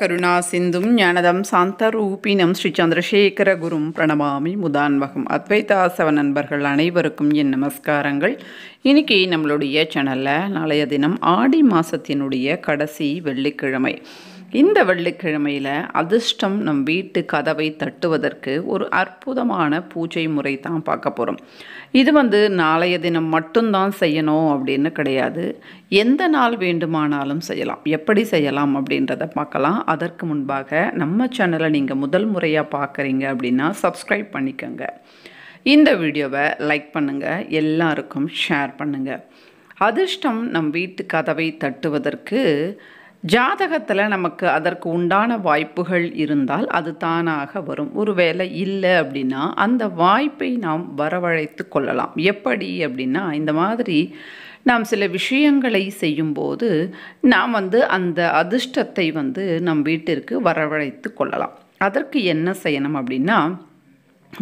கருணா சிந்தும் ஞானதம் சாந்த ரூபினம் ஸ்ரீ சந்திரசேகர குரும் பிரணமாமி முதான்வகம் அத்வைதாசவ நண்பர்கள் அனைவருக்கும் என் நமஸ்காரங்கள் இன்னைக்கு நம்மளுடைய சேனலில் நாளைய தினம் ஆடி மாதத்தினுடைய கடைசி வெள்ளிக்கிழமை இந்த வெள்ளிக்கிழமையில் அதிர்ஷ்டம் நம் வீட்டு கதவை தட்டுவதற்கு ஒரு அற்புதமான பூஜை முறை தான் பார்க்க போகிறோம் இது வந்து நாளைய தினம் மட்டும்தான் செய்யணும் அப்படின்னு கிடையாது எந்த நாள் வேண்டுமானாலும் செய்யலாம் எப்படி செய்யலாம் அப்படின்றத பார்க்கலாம் அதற்கு முன்பாக நம்ம சேனலை நீங்கள் முதல் முறையாக பார்க்குறீங்க அப்படின்னா சப்ஸ்கிரைப் பண்ணிக்கோங்க இந்த வீடியோவை லைக் பண்ணுங்கள் எல்லாருக்கும் ஷேர் பண்ணுங்கள் அதிர்ஷ்டம் நம் வீட்டு கதவை தட்டுவதற்கு ஜாதகத்தில் நமக்கு அதற்கு உண்டான வாய்ப்புகள் இருந்தால் அது தானாக வரும் ஒருவேளை இல்லை அப்படின்னா அந்த வாய்ப்பை நாம் வரவழைத்து கொள்ளலாம் எப்படி அப்படின்னா இந்த மாதிரி நாம் சில விஷயங்களை செய்யும்போது நாம் வந்து அந்த அதிர்ஷ்டத்தை வந்து நம் வீட்டிற்கு வரவழைத்து கொள்ளலாம் அதற்கு என்ன செய்யணும் அப்படின்னா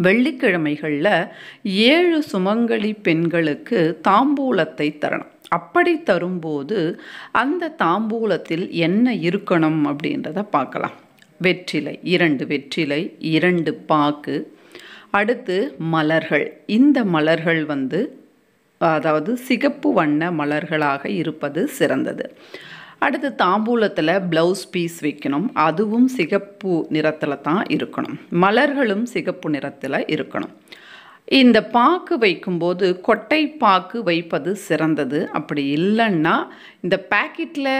வெள்ளிக்கிழமைகளில் ஏழு சுமங்கலி பெண்களுக்கு தாம்பூலத்தை தரணும் அப்படி தரும்போது அந்த தாம்பூலத்தில் என்ன இருக்கணும் அப்படின்றத பார்க்கலாம் வெற்றிலை இரண்டு வெற்றிலை இரண்டு பாக்கு அடுத்து மலர்கள் இந்த மலர்கள் வந்து அதாவது சிகப்பு வண்ண மலர்களாக இருப்பது சிறந்தது அடுத்து தாம்பூலத்தில் ப்ளவுஸ் பீஸ் வைக்கணும் அதுவும் சிகப்பு நிறத்தில் தான் இருக்கணும் மலர்களும் சிகப்பு நிறத்தில் இருக்கணும் இந்த பாக்கு வைக்கும்போது கொட்டை பாக்கு வைப்பது சிறந்தது அப்படி இல்லைன்னா இந்த பேக்கெட்டில்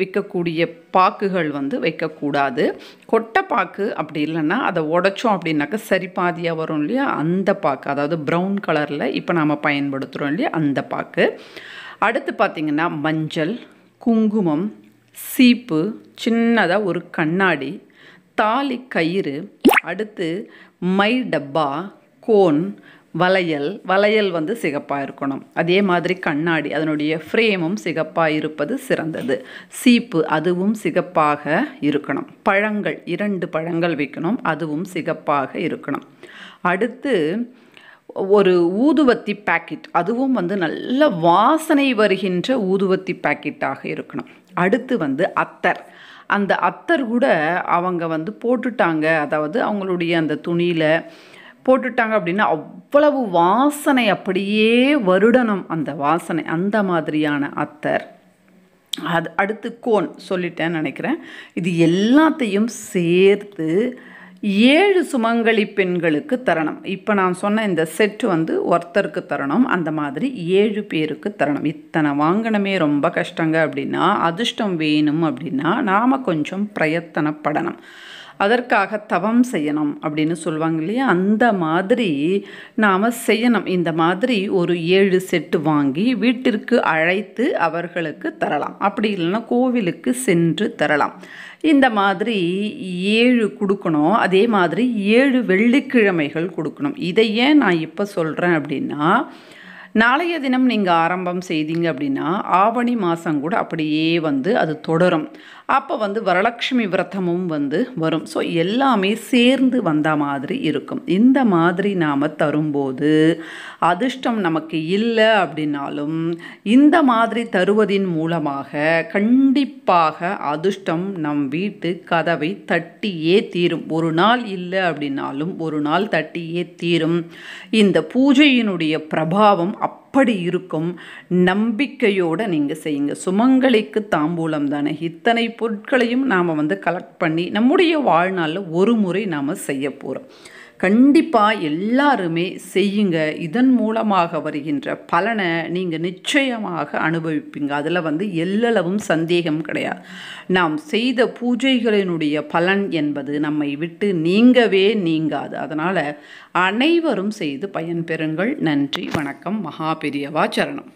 விற்கக்கூடிய பாக்குகள் வந்து வைக்கக்கூடாது கொட்டை பாக்கு அப்படி இல்லைன்னா அதை உடச்சோம் அப்படின்னாக்கா சரி பாதியாக வரும் இல்லையா அந்த பாக்கு அதாவது ப்ரௌன் கலரில் இப்போ நாம் பயன்படுத்துகிறோம் இல்லையா அந்த பாக்கு அடுத்து பார்த்திங்கன்னா மஞ்சள் குங்குமம் சீப்பு சின்னதாக ஒரு கண்ணாடி தாலி கயிறு அடுத்து மை டப்பா கோன் வளையல் வளையல் வந்து சிகப்பாக இருக்கணும் அதே மாதிரி கண்ணாடி அதனுடைய ஃப்ரேமும் சிகப்பாக இருப்பது சிறந்தது சீப்பு அதுவும் சிகப்பாக இருக்கணும் பழங்கள் இரண்டு பழங்கள் வைக்கணும் அதுவும் சிகப்பாக இருக்கணும் அடுத்து ஒரு ஊதுவத்தி பாக்கெட் அதுவும் வந்து நல்ல வாசனை வருகின்ற ஊதுவத்தி பாக்கெட்டாக இருக்கணும் அடுத்து வந்து அத்தர் அந்த அத்தர் கூட அவங்க வந்து போட்டுட்டாங்க அதாவது அவங்களுடைய அந்த துணியில் போட்டுட்டாங்க அப்படின்னா அவ்வளவு வாசனை அப்படியே வருடணும் அந்த வாசனை அந்த மாதிரியான அத்தர் அது அடுத்து கோன் சொல்லிட்டேன்னு நினைக்கிறேன் இது எல்லாத்தையும் சேர்த்து ஏழு சுமங்கலி பெண்களுக்கு தரணும் இப்போ நான் சொன்ன இந்த செட்டு வந்து ஒருத்தருக்கு தரணும் அந்த மாதிரி ஏழு பேருக்கு தரணும் இத்தனை வாங்கணுமே ரொம்ப கஷ்டங்க அப்படின்னா அதிர்ஷ்டம் வேணும் அப்படின்னா நாம் கொஞ்சம் பிரயத்தனப்படணும் அதற்காக தவம் செய்யணும் அப்படின்னு சொல்லுவாங்க இல்லையா அந்த மாதிரி நாம் செய்யணும் இந்த மாதிரி ஒரு ஏழு செட்டு வாங்கி வீட்டிற்கு அழைத்து அவர்களுக்கு தரலாம் அப்படி இல்லைன்னா கோவிலுக்கு சென்று தரலாம் இந்த மாதிரி ஏழு கொடுக்கணும் அதே மாதிரி ஏழு வெள்ளிக்கிழமைகள் கொடுக்கணும் இதை ஏன் நான் இப்போ சொல்கிறேன் அப்படின்னா நாளைய தினம் நீங்கள் ஆரம்பம் செய்தீங்க அப்படின்னா ஆவணி மாதம் கூட அப்படியே வந்து அது தொடரும் அப்போ வந்து வரலட்சுமி விரதமும் வந்து வரும் ஸோ எல்லாமே சேர்ந்து வந்த மாதிரி இருக்கும் இந்த மாதிரி நாம் தரும்போது அதிர்ஷ்டம் நமக்கு இல்லை அப்படின்னாலும் இந்த மாதிரி தருவதின் மூலமாக கண்டிப்பாக அதிர்ஷ்டம் நம் வீட்டு கதவை தட்டியே தீரும் ஒரு நாள் இல்லை அப்படின்னாலும் ஒரு நாள் தட்டியே தீரும் இந்த பூஜையினுடைய பிரபாவம் அப் அப்படி இருக்கும் நம்பிக்கையோடு நீங்கள் செய்யுங்க சுமங்கலிக்கு தாம்பூலம் தானே இத்தனை பொருட்களையும் நாம் வந்து கலெக்ட் பண்ணி நம்முடைய வாழ்நாளில் ஒரு முறை நாம் செய்ய போகிறோம் கண்டிப்பாக எல்லாருமே செய்யுங்க இதன் மூலமாக வருகின்ற பலனை நீங்கள் நிச்சயமாக அனுபவிப்பீங்க அதில் வந்து எல்லளவும் சந்தேகம் கிடையாது நாம் செய்த பூஜைகளினுடைய பலன் என்பது நம்மை விட்டு நீங்கவே நீங்காது அதனால் அனைவரும் செய்து பயன்பெறுங்கள் நன்றி வணக்கம் மகாபெரியவா சரணம்